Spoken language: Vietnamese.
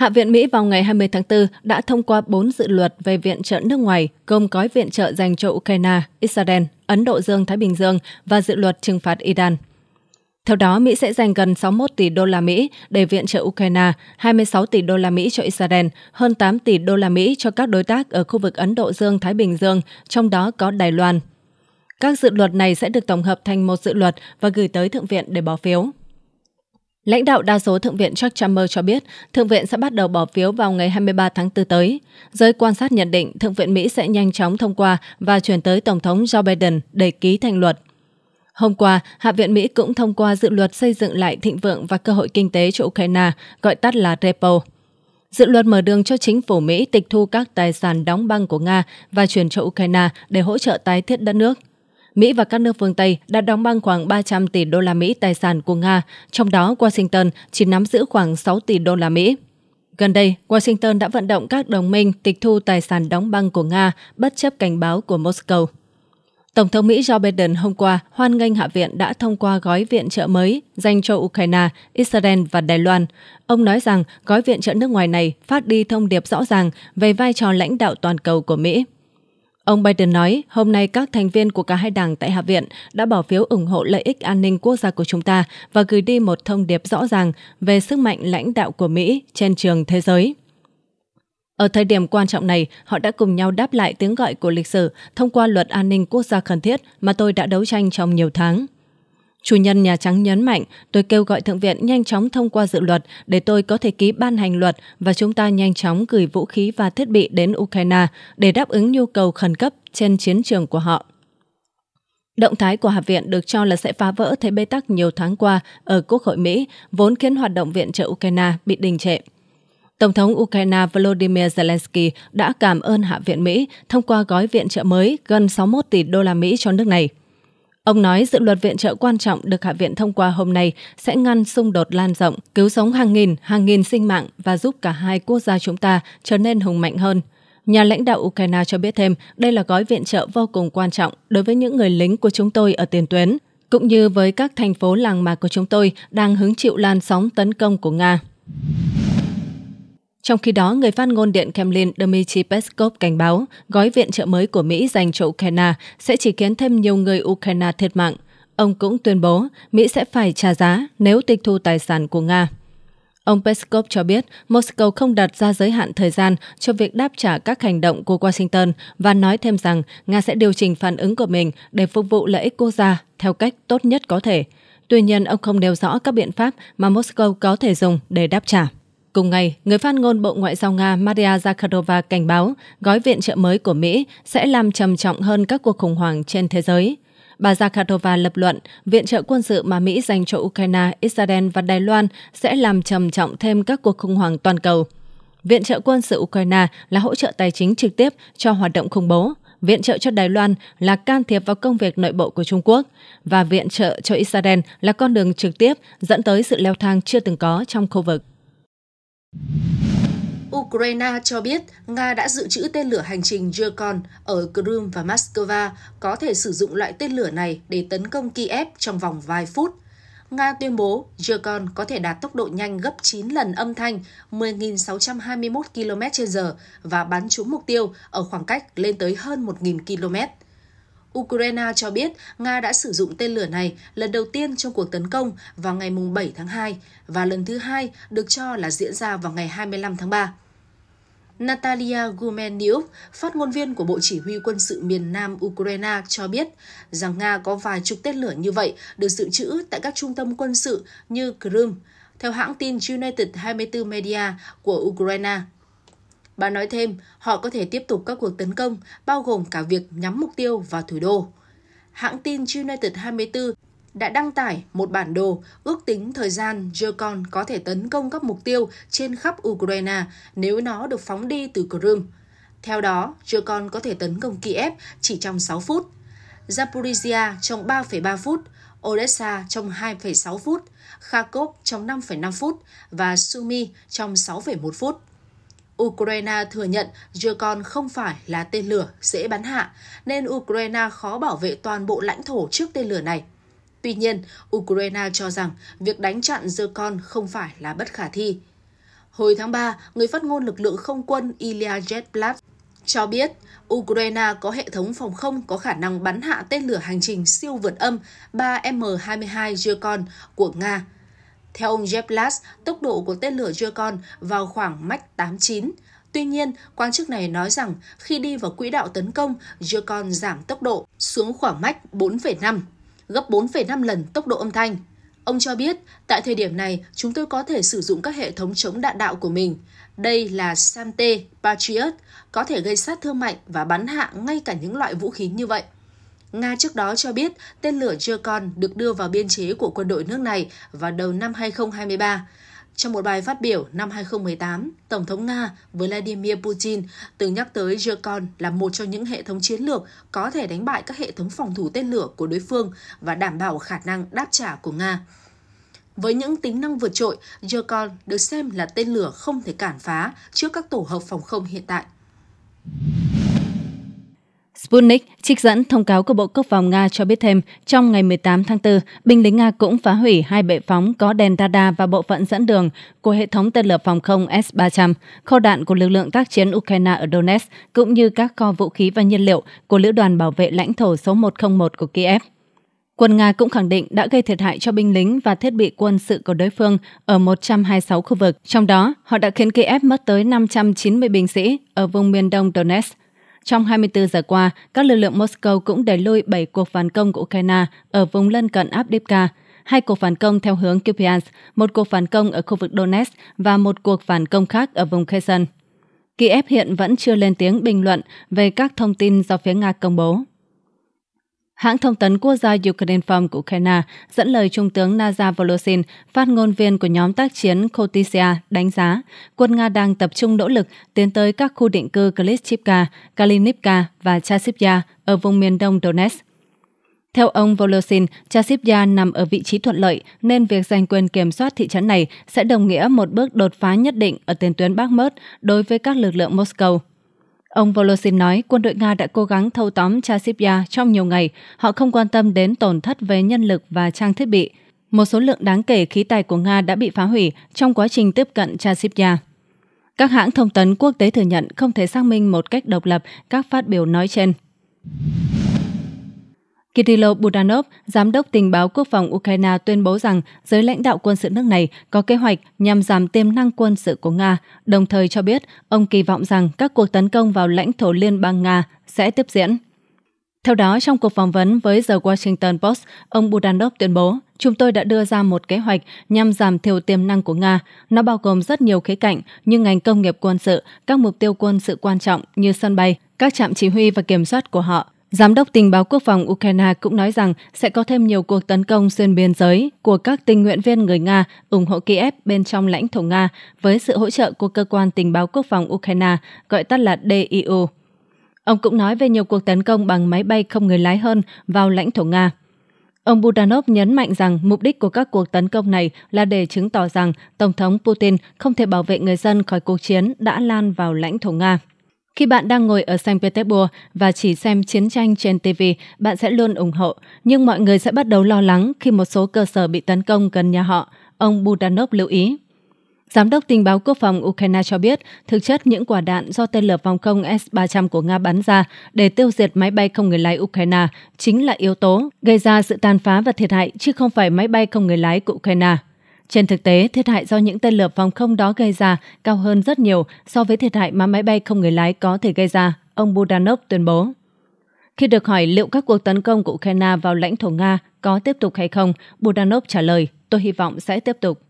Hạ viện Mỹ vào ngày 20 tháng 4 đã thông qua 4 dự luật về viện trợ nước ngoài, gồm gói viện trợ dành cho Ukraine, Israel, Ấn Độ Dương-Thái Bình Dương và dự luật trừng phạt Iran. Theo đó, Mỹ sẽ dành gần 61 tỷ đô la Mỹ để viện trợ Ukraine, 26 tỷ đô la Mỹ cho Israel, hơn 8 tỷ đô la Mỹ cho các đối tác ở khu vực Ấn Độ Dương-Thái Bình Dương, trong đó có Đài Loan. Các dự luật này sẽ được tổng hợp thành một dự luật và gửi tới Thượng viện để bỏ phiếu. Lãnh đạo đa số Thượng viện Chuck Schumer cho biết Thượng viện sẽ bắt đầu bỏ phiếu vào ngày 23 tháng 4 tới. Giới quan sát nhận định Thượng viện Mỹ sẽ nhanh chóng thông qua và chuyển tới Tổng thống Joe Biden để ký thành luật. Hôm qua, Hạ viện Mỹ cũng thông qua dự luật xây dựng lại thịnh vượng và cơ hội kinh tế cho Ukraine, gọi tắt là REPO. Dự luật mở đường cho chính phủ Mỹ tịch thu các tài sản đóng băng của Nga và chuyển cho Ukraine để hỗ trợ tái thiết đất nước – Mỹ và các nước phương Tây đã đóng băng khoảng 300 tỷ đô la Mỹ tài sản của Nga, trong đó Washington chỉ nắm giữ khoảng 6 tỷ đô la Mỹ. Gần đây, Washington đã vận động các đồng minh tịch thu tài sản đóng băng của Nga bất chấp cảnh báo của Moscow. Tổng thống Mỹ Joe Biden hôm qua hoan nghênh Hạ viện đã thông qua gói viện trợ mới dành cho Ukraine, Israel và Đài Loan. Ông nói rằng gói viện trợ nước ngoài này phát đi thông điệp rõ ràng về vai trò lãnh đạo toàn cầu của Mỹ. Ông Biden nói, hôm nay các thành viên của cả hai đảng tại Hạ viện đã bỏ phiếu ủng hộ lợi ích an ninh quốc gia của chúng ta và gửi đi một thông điệp rõ ràng về sức mạnh lãnh đạo của Mỹ trên trường thế giới. Ở thời điểm quan trọng này, họ đã cùng nhau đáp lại tiếng gọi của lịch sử thông qua luật an ninh quốc gia cần thiết mà tôi đã đấu tranh trong nhiều tháng. Chủ nhân Nhà Trắng nhấn mạnh, tôi kêu gọi Thượng viện nhanh chóng thông qua dự luật để tôi có thể ký ban hành luật và chúng ta nhanh chóng gửi vũ khí và thiết bị đến Ukraine để đáp ứng nhu cầu khẩn cấp trên chiến trường của họ. Động thái của Hạ viện được cho là sẽ phá vỡ thế bê tắc nhiều tháng qua ở Quốc hội Mỹ, vốn khiến hoạt động viện trợ Ukraine bị đình trệ. Tổng thống Ukraine Volodymyr Zelensky đã cảm ơn Hạ viện Mỹ thông qua gói viện trợ mới gần 61 tỷ đô la Mỹ cho nước này. Ông nói dự luật viện trợ quan trọng được Hạ viện thông qua hôm nay sẽ ngăn xung đột lan rộng, cứu sống hàng nghìn, hàng nghìn sinh mạng và giúp cả hai quốc gia chúng ta trở nên hùng mạnh hơn. Nhà lãnh đạo Ukraine cho biết thêm, đây là gói viện trợ vô cùng quan trọng đối với những người lính của chúng tôi ở tiền tuyến, cũng như với các thành phố làng mạc của chúng tôi đang hứng chịu lan sóng tấn công của Nga. Trong khi đó, người phát ngôn Điện Kremlin Dmitry Peskov cảnh báo gói viện trợ mới của Mỹ dành cho Ukraine sẽ chỉ khiến thêm nhiều người Ukraine thiệt mạng. Ông cũng tuyên bố Mỹ sẽ phải trả giá nếu tịch thu tài sản của Nga. Ông Peskov cho biết Moscow không đặt ra giới hạn thời gian cho việc đáp trả các hành động của Washington và nói thêm rằng Nga sẽ điều chỉnh phản ứng của mình để phục vụ lợi ích quốc gia theo cách tốt nhất có thể. Tuy nhiên, ông không nêu rõ các biện pháp mà Moscow có thể dùng để đáp trả. Cùng ngày, người phát ngôn Bộ Ngoại giao Nga Maria Zakharova cảnh báo gói viện trợ mới của Mỹ sẽ làm trầm trọng hơn các cuộc khủng hoảng trên thế giới. Bà Zakharova lập luận viện trợ quân sự mà Mỹ dành cho Ukraine, Israel và Đài Loan sẽ làm trầm trọng thêm các cuộc khủng hoảng toàn cầu. Viện trợ quân sự Ukraine là hỗ trợ tài chính trực tiếp cho hoạt động khủng bố, viện trợ cho Đài Loan là can thiệp vào công việc nội bộ của Trung Quốc và viện trợ cho Israel là con đường trực tiếp dẫn tới sự leo thang chưa từng có trong khu vực. Ukraine cho biết Nga đã dự trữ tên lửa hành trình Yurkon ở Crimea và Moscow có thể sử dụng loại tên lửa này để tấn công Kiev trong vòng vài phút. Nga tuyên bố Yurkon có thể đạt tốc độ nhanh gấp 9 lần âm thanh 10.621 km/h và bắn trúng mục tiêu ở khoảng cách lên tới hơn 1.000 km. Ukraine cho biết Nga đã sử dụng tên lửa này lần đầu tiên trong cuộc tấn công vào ngày 7 tháng 2 và lần thứ hai được cho là diễn ra vào ngày 25 tháng 3. Natalia Gumeniuk, phát ngôn viên của Bộ Chỉ huy quân sự miền Nam Ukraine cho biết rằng Nga có vài chục tên lửa như vậy được dự trữ tại các trung tâm quân sự như Crimea, theo hãng tin United 24 Media của Ukraine. Bà nói thêm, họ có thể tiếp tục các cuộc tấn công, bao gồm cả việc nhắm mục tiêu vào thủ đô. Hãng tin United 24 đã đăng tải một bản đồ ước tính thời gian Jokon có thể tấn công các mục tiêu trên khắp Ukraine nếu nó được phóng đi từ Crimea. Theo đó, Jokon có thể tấn công Kiev chỉ trong 6 phút, Zaporizhia trong 3,3 phút, Odessa trong 2,6 phút, Kharkov trong 5,5 phút và Sumy trong 6,1 phút. Ukraine thừa nhận Jercon không phải là tên lửa dễ bắn hạ, nên Ukraine khó bảo vệ toàn bộ lãnh thổ trước tên lửa này. Tuy nhiên, Ukraine cho rằng việc đánh chặn Jercon không phải là bất khả thi. Hồi tháng 3, người phát ngôn lực lượng không quân Ilya Jetblab cho biết Ukraine có hệ thống phòng không có khả năng bắn hạ tên lửa hành trình siêu vượt âm 3M22 Jercon của Nga – theo ông Jeff Last, tốc độ của tên lửa Jocon vào khoảng mách 89. Tuy nhiên, quan chức này nói rằng khi đi vào quỹ đạo tấn công, Jocon giảm tốc độ xuống khoảng Mach 4,5, gấp 4,5 lần tốc độ âm thanh. Ông cho biết, tại thời điểm này, chúng tôi có thể sử dụng các hệ thống chống đạn đạo của mình. Đây là Samte Patriot, có thể gây sát thương mạnh và bắn hạ ngay cả những loại vũ khí như vậy. Nga trước đó cho biết tên lửa Jokon được đưa vào biên chế của quân đội nước này vào đầu năm 2023. Trong một bài phát biểu năm 2018, Tổng thống Nga Vladimir Putin từng nhắc tới Jokon là một trong những hệ thống chiến lược có thể đánh bại các hệ thống phòng thủ tên lửa của đối phương và đảm bảo khả năng đáp trả của Nga. Với những tính năng vượt trội, Jokon được xem là tên lửa không thể cản phá trước các tổ hợp phòng không hiện tại. Sputnik trích dẫn thông cáo của Bộ Quốc phòng Nga cho biết thêm, trong ngày 18 tháng 4, binh lính Nga cũng phá hủy hai bệ phóng có đèn radar và bộ phận dẫn đường của hệ thống tên lửa phòng không S-300, kho đạn của lực lượng tác chiến Ukraine ở Donetsk, cũng như các kho vũ khí và nhiên liệu của Lữ đoàn Bảo vệ lãnh thổ số 101 của Kiev. Quân Nga cũng khẳng định đã gây thiệt hại cho binh lính và thiết bị quân sự của đối phương ở 126 khu vực. Trong đó, họ đã khiến Kiev mất tới 590 binh sĩ ở vùng miền đông Donetsk, trong 24 giờ qua, các lực lượng Moscow cũng đẩy lùi 7 cuộc phản công của Ukraine ở vùng lân cận Abdivka, hai cuộc phản công theo hướng Kupiansk, một cuộc phản công ở khu vực Donetsk và một cuộc phản công khác ở vùng Kherson. Kiev hiện vẫn chưa lên tiếng bình luận về các thông tin do phía Nga công bố. Hãng thông tấn quốc gia Ukrainform của Ukraine dẫn lời Trung tướng Naza Volosin phát ngôn viên của nhóm tác chiến Kotisia, đánh giá quân Nga đang tập trung nỗ lực tiến tới các khu định cư Klitschivka, Kalinivka và Chasivya ở vùng miền đông Donetsk. Theo ông Volosin, Chasivya nằm ở vị trí thuận lợi nên việc giành quyền kiểm soát thị trấn này sẽ đồng nghĩa một bước đột phá nhất định ở tiền tuyến bắc Bakhmut đối với các lực lượng Moscow. Ông Volosin nói quân đội Nga đã cố gắng thâu tóm Chasipya trong nhiều ngày. Họ không quan tâm đến tổn thất về nhân lực và trang thiết bị. Một số lượng đáng kể khí tài của Nga đã bị phá hủy trong quá trình tiếp cận Chasipya. Các hãng thông tấn quốc tế thừa nhận không thể xác minh một cách độc lập các phát biểu nói trên. Kirilo Budanov, giám đốc tình báo quốc phòng Ukraine tuyên bố rằng giới lãnh đạo quân sự nước này có kế hoạch nhằm giảm tiềm năng quân sự của Nga, đồng thời cho biết ông kỳ vọng rằng các cuộc tấn công vào lãnh thổ liên bang Nga sẽ tiếp diễn. Theo đó, trong cuộc phỏng vấn với The Washington Post, ông Budanov tuyên bố, chúng tôi đã đưa ra một kế hoạch nhằm giảm thiểu tiềm năng của Nga. Nó bao gồm rất nhiều khía cạnh như ngành công nghiệp quân sự, các mục tiêu quân sự quan trọng như sân bay, các trạm chỉ huy và kiểm soát của họ. Giám đốc tình báo quốc phòng Ukraine cũng nói rằng sẽ có thêm nhiều cuộc tấn công xuyên biên giới của các tình nguyện viên người Nga ủng hộ Kiev bên trong lãnh thổ Nga với sự hỗ trợ của cơ quan tình báo quốc phòng Ukraine, gọi tắt là DIU. Ông cũng nói về nhiều cuộc tấn công bằng máy bay không người lái hơn vào lãnh thổ Nga. Ông Budanov nhấn mạnh rằng mục đích của các cuộc tấn công này là để chứng tỏ rằng Tổng thống Putin không thể bảo vệ người dân khỏi cuộc chiến đã lan vào lãnh thổ Nga. Khi bạn đang ngồi ở Saint Petersburg và chỉ xem chiến tranh trên TV, bạn sẽ luôn ủng hộ, nhưng mọi người sẽ bắt đầu lo lắng khi một số cơ sở bị tấn công gần nhà họ, ông Budanov lưu ý. Giám đốc tình báo quốc phòng Ukraine cho biết, thực chất những quả đạn do tên lửa phòng không S-300 của Nga bắn ra để tiêu diệt máy bay không người lái Ukraine chính là yếu tố gây ra sự tàn phá và thiệt hại chứ không phải máy bay không người lái của Ukraine. Trên thực tế, thiệt hại do những tên lửa phòng không đó gây ra cao hơn rất nhiều so với thiệt hại mà máy bay không người lái có thể gây ra, ông Budanov tuyên bố. Khi được hỏi liệu các cuộc tấn công của Ukraine vào lãnh thổ Nga có tiếp tục hay không, Budanov trả lời, tôi hy vọng sẽ tiếp tục.